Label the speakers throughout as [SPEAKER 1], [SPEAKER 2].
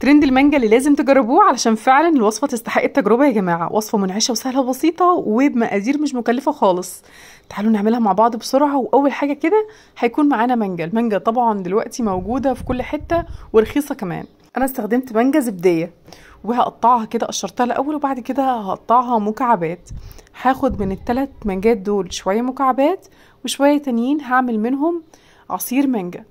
[SPEAKER 1] ترند المانجا اللي لازم تجربوه علشان فعلا الوصفه تستحق التجربه يا جماعه وصفه منعشه وسهله وبسيطه وبمقادير مش مكلفه خالص تعالوا نعملها مع بعض بسرعه واول حاجه كده هيكون معانا مانجا المانجا طبعا دلوقتي موجوده في كل حته ورخيصه كمان انا استخدمت مانجا زبديه وهقطعها كده قشرتها الاول وبعد كده هقطعها مكعبات هاخد من الثلاث مانجات دول شويه مكعبات وشويه تانيين هعمل منهم عصير مانجا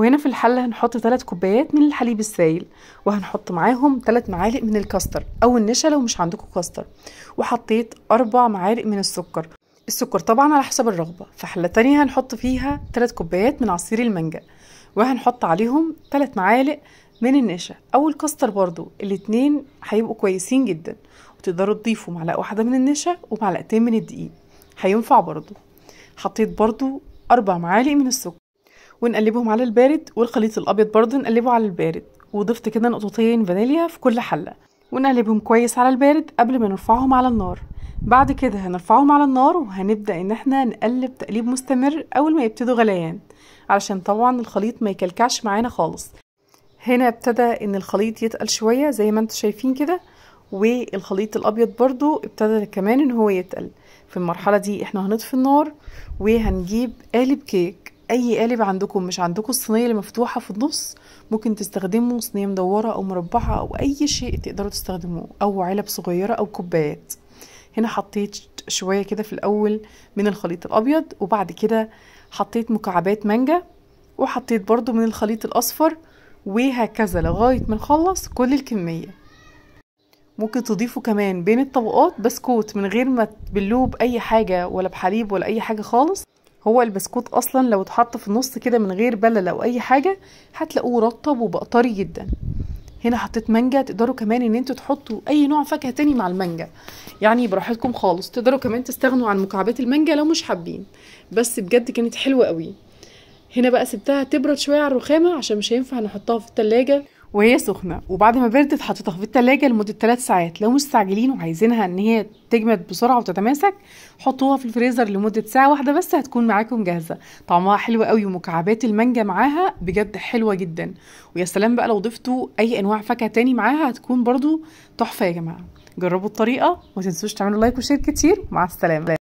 [SPEAKER 1] وهنا في الحلة هنحط 3 كوبايات من الحليب السائل وهنحط معاهم 3 معالق من الكاستر أو النشا لو مش عندكم كاستر وحطيت 4 معالق من السكر السكر طبعا على حسب الرغبة في حلة تانية هنحط فيها 3 كوبايات من عصير المانجا وهنحط عليهم 3 معالق من النشا أو الكاستر برضو الاتنين هيبقوا كويسين جدا وتقدروا تضيفوا معلقة واحدة من النشا ومعلقتين من الدقيق هينفع برضو حطيت برضو أربع معالق من السكر ونقلبهم على البارد والخليط الابيض برضه نقلبه على البارد وضفت كده نقطتين فانيليا في كل حله ونقلبهم كويس على البارد قبل ما نرفعهم على النار بعد كده هنرفعهم على النار وهنبدا ان احنا نقلب تقليب مستمر اول ما يبتدوا غليان علشان طبعا الخليط ما يكلكعش معانا خالص هنا ابتدى ان الخليط يتقل شويه زي ما انتم شايفين كده والخليط الابيض برضو ابتدى كمان ان هو يتقل في المرحله دي احنا هنطفي النار وهنجيب قالب كيك اي قالب عندكم مش عندكم الصينيه اللي مفتوحه في النص ممكن تستخدموا صينيه مدوره او مربعه او اي شيء تقدروا تستخدموه او علب صغيره او كوبايات هنا حطيت شويه كده في الاول من الخليط الابيض وبعد كده حطيت مكعبات مانجا وحطيت برضو من الخليط الاصفر وهكذا لغايه ما نخلص كل الكميه ممكن تضيفوا كمان بين الطبقات بسكوت من غير ما تبلوه باي حاجه ولا بحليب ولا اي حاجه خالص هو البسكوت اصلا لو اتحط في النص كده من غير بلل او اي حاجه هتلاقوه رطب وبقطري جدا هنا حطيت مانجا تقدروا كمان ان انتوا تحطوا اي نوع فاكهه تاني مع المانجا يعني براحتكم خالص تقدروا كمان تستغنوا عن مكعبات المانجا لو مش حابين بس بجد كانت حلوه قوي هنا بقى سبتها تبرد شويه على الرخامه عشان مش هينفع نحطها في التلاجة وهي سخنه وبعد ما بردت حطيتها في التلاجة لمده 3 ساعات لو مستعجلين وعايزينها ان هي تجمد بسرعه وتتماسك حطوها في الفريزر لمده ساعه واحده بس هتكون معاكم جاهزه طعمها حلو قوي ومكعبات المانجا معاها بجد حلوه جدا ويا سلام بقى لو ضفتوا اي انواع فاكهه تاني معاها هتكون برضو تحفه يا جماعه جربوا الطريقه وما تنسوش تعملوا لايك وشير كتير مع السلامه